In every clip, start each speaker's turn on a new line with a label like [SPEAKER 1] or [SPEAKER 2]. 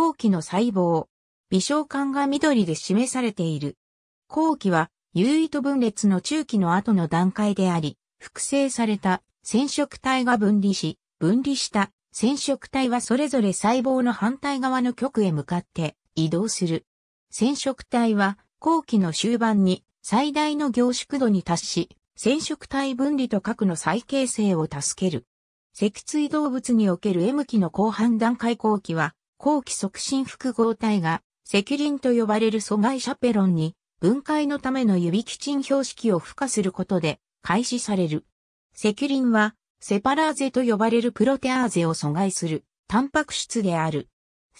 [SPEAKER 1] 後期の細胞。微小管が緑で示されている。後期は、有意と分裂の中期の後の段階であり、複製された染色体が分離し、分離した染色体はそれぞれ細胞の反対側の極へ向かって移動する。染色体は後期の終盤に最大の凝縮度に達し、染色体分離と核の再形成を助ける。脊椎動物における M 期の後半段階後期は、後期促進複合体が、リンと呼ばれる阻害シャペロンに、分解のための指基鎮標識を付加することで、開始される。リンは、セパラーゼと呼ばれるプロテアーゼを阻害する、タンパク質である。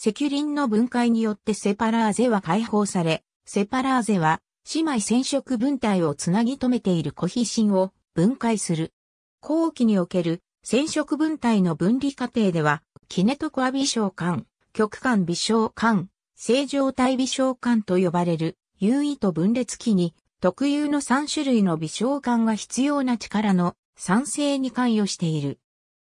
[SPEAKER 1] リンの分解によってセパラーゼは解放され、セパラーゼは、姉妹染色分体をつなぎ止めているコヒシンを分解する。後期における染色分体の分離過程では、キネトコアビ償還、極間微小寒、正常体微小寒と呼ばれる、優位と分裂期に、特有の3種類の微小寒が必要な力の酸性に関与している。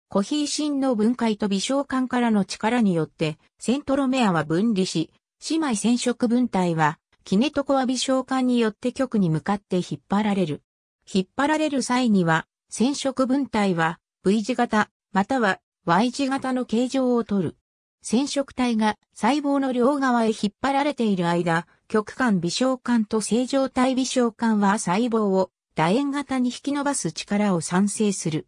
[SPEAKER 1] コヒーシンの分解と微小寒からの力によって、セントロメアは分離し、姉妹染色分体は、キネトコア微小寒によって極に向かって引っ張られる。引っ張られる際には、染色分体は V 字型、または Y 字型の形状をとる。染色体が細胞の両側へ引っ張られている間、極間微小管と正常体微小管は細胞を楕円型に引き伸ばす力を産生する。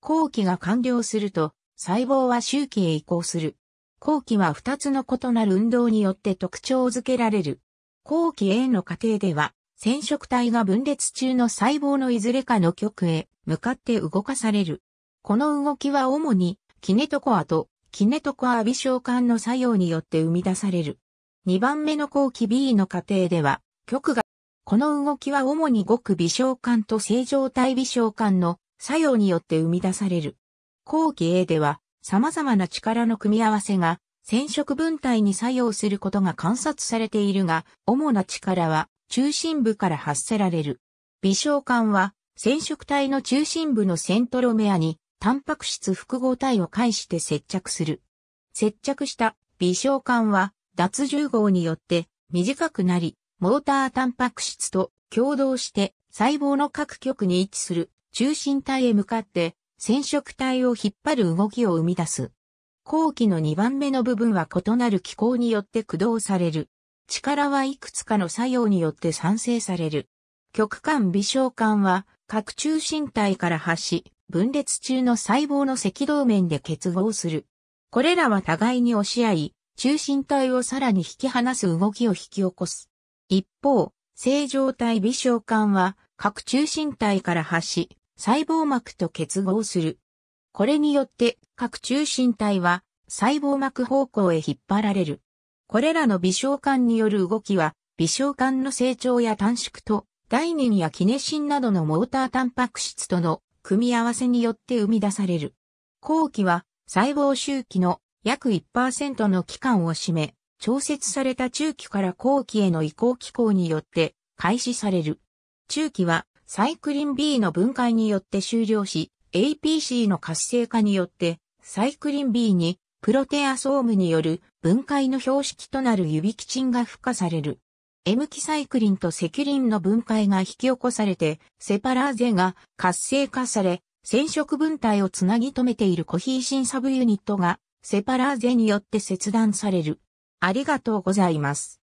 [SPEAKER 1] 後期が完了すると、細胞は周期へ移行する。後期は2つの異なる運動によって特徴づけられる。後期 A の過程では、染色体が分裂中の細胞のいずれかの極へ向かって動かされる。この動きは主にキネトコアとキネトコアビ召喚の作用によって生み出される。2番目の後期 B の過程では、極が、この動きは主に極微小管と正常体微小管の作用によって生み出される。後期 A では、様々な力の組み合わせが染色分体に作用することが観察されているが、主な力は中心部から発せられる。微小管は染色体の中心部のセントロメアにタンパク質複合体を介して接着する。接着した微小管は脱重合によって短くなり、モータータンパク質と共同して細胞の各極に位置する中心体へ向かって染色体を引っ張る動きを生み出す。後期の2番目の部分は異なる機構によって駆動される。力はいくつかの作用によって産生される。極間微小管は、各中心体から発し、分裂中の細胞の赤道面で結合する。これらは互いに押し合い、中心体をさらに引き離す動きを引き起こす。一方、正常体微小管は各中心体から発し、細胞膜と結合する。これによって各中心体は細胞膜方向へ引っ張られる。これらの微小管による動きは、微小管の成長や短縮と、ダイニンやキネシンなどのモータータンパク質との組み合わせによって生み出される。後期は細胞周期の約1%の期間を占め、調節された中期から後期への移行機構によって開始される。中期はサイクリン B の分解によって終了し、APC の活性化によって、サイクリン B にプロテアソームによる分解の標識となる指基キチンが付加される。M キサイクリンとセキュリンの分解が引き起こされて、セパラーゼが活性化され、染色分体をつなぎ止めているコヒーシンサブユニットが、セパラーゼによって切断される。ありがとうございます。